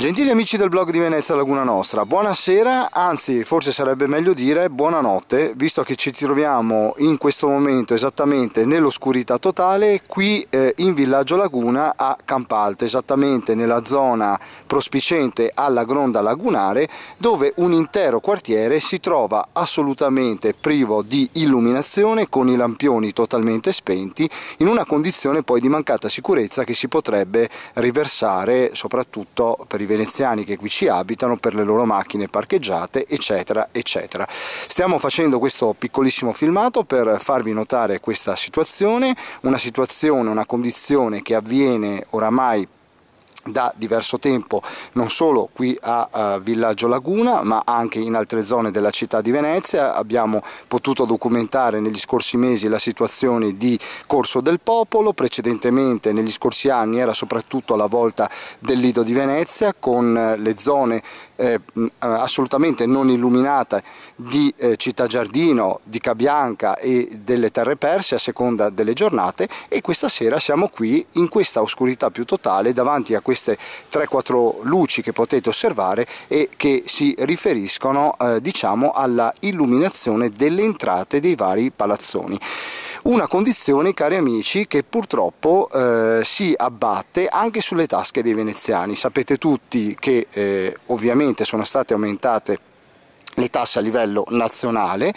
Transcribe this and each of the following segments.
Gentili amici del blog di Venezia Laguna Nostra, buonasera, anzi forse sarebbe meglio dire buonanotte, visto che ci troviamo in questo momento esattamente nell'oscurità totale qui eh, in Villaggio Laguna a Campalto, esattamente nella zona prospicente alla Gronda Lagunare, dove un intero quartiere si trova assolutamente privo di illuminazione, con i lampioni totalmente spenti, in una condizione poi di mancata sicurezza che si potrebbe riversare soprattutto per i veneziani che qui ci abitano per le loro macchine parcheggiate eccetera eccetera stiamo facendo questo piccolissimo filmato per farvi notare questa situazione una situazione una condizione che avviene oramai da diverso tempo non solo qui a eh, Villaggio Laguna ma anche in altre zone della città di Venezia abbiamo potuto documentare negli scorsi mesi la situazione di Corso del Popolo precedentemente negli scorsi anni era soprattutto alla volta del Lido di Venezia con eh, le zone eh, eh, assolutamente non illuminate di eh, Città Giardino, di Cabianca e delle Terre Perse a seconda delle giornate e questa sera siamo qui in questa oscurità più totale davanti a questa queste 3-4 luci che potete osservare e che si riferiscono eh, diciamo alla illuminazione delle entrate dei vari palazzoni una condizione, cari amici, che purtroppo eh, si abbatte anche sulle tasche dei veneziani. Sapete tutti che eh, ovviamente sono state aumentate le tasse a livello nazionale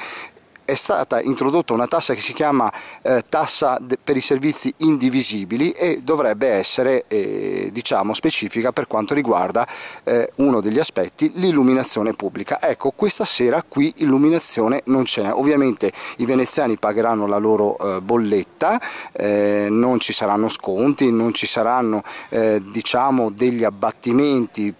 è stata introdotta una tassa che si chiama eh, tassa per i servizi indivisibili e dovrebbe essere eh, diciamo specifica per quanto riguarda eh, uno degli aspetti l'illuminazione pubblica ecco questa sera qui illuminazione non ce n'è ovviamente i veneziani pagheranno la loro eh, bolletta eh, non ci saranno sconti non ci saranno eh, diciamo degli abbattimenti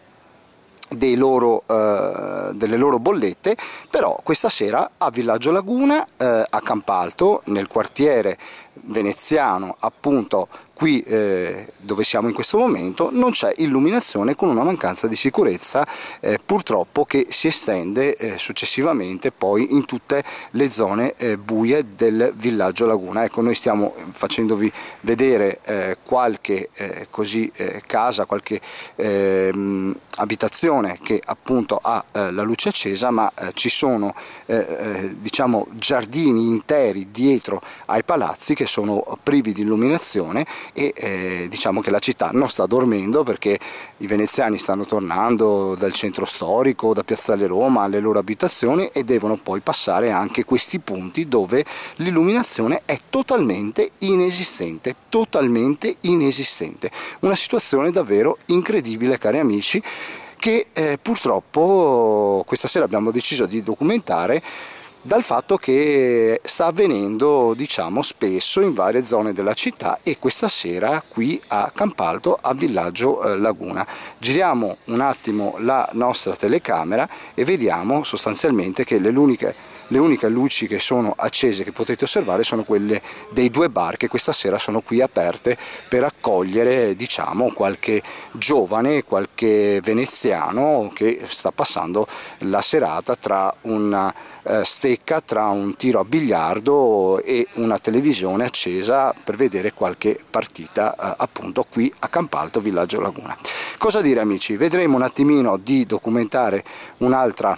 dei loro eh, delle loro bollette, però questa sera a Villaggio Laguna, eh, a Campalto, nel quartiere veneziano, appunto qui eh, dove siamo in questo momento, non c'è illuminazione con una mancanza di sicurezza eh, purtroppo che si estende eh, successivamente poi in tutte le zone eh, buie del villaggio Laguna. Ecco, noi stiamo facendovi vedere eh, qualche eh, così, casa, qualche ehm, abitazione che appunto ha la luce accesa, ma ci sono diciamo, giardini interi dietro ai palazzi che che sono privi di illuminazione e eh, diciamo che la città non sta dormendo perché i veneziani stanno tornando dal centro storico, da Piazzale Roma alle loro abitazioni e devono poi passare anche questi punti dove l'illuminazione è totalmente inesistente, totalmente inesistente. Una situazione davvero incredibile cari amici che eh, purtroppo questa sera abbiamo deciso di documentare dal fatto che sta avvenendo diciamo spesso in varie zone della città e questa sera qui a Campalto a Villaggio eh, Laguna. Giriamo un attimo la nostra telecamera e vediamo sostanzialmente che le uniche le uniche luci che sono accese che potete osservare sono quelle dei due bar che questa sera sono qui aperte per accogliere diciamo qualche giovane qualche veneziano che sta passando la serata tra una eh, stage becca tra un tiro a biliardo e una televisione accesa per vedere qualche partita eh, appunto qui a Campalto Villaggio Laguna. Cosa dire amici? Vedremo un attimino di documentare un'altra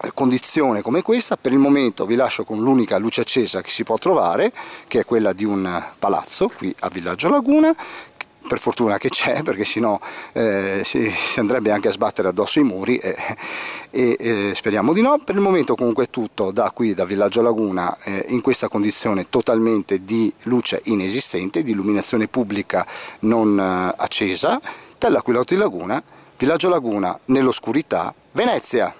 eh, condizione come questa per il momento vi lascio con l'unica luce accesa che si può trovare che è quella di un palazzo qui a Villaggio Laguna per fortuna che c'è perché sennò eh, si, si, andrebbe anche a sbattere addosso i muri eh, e, e, eh, e, speriamo di no. Per il momento comunque è tutto da qui, da Villaggio Laguna, eh, in questa condizione totalmente di luce inesistente, di illuminazione pubblica non eh, accesa, Tell'Aquilotto di Laguna, Villaggio Laguna nell'oscurità, Venezia!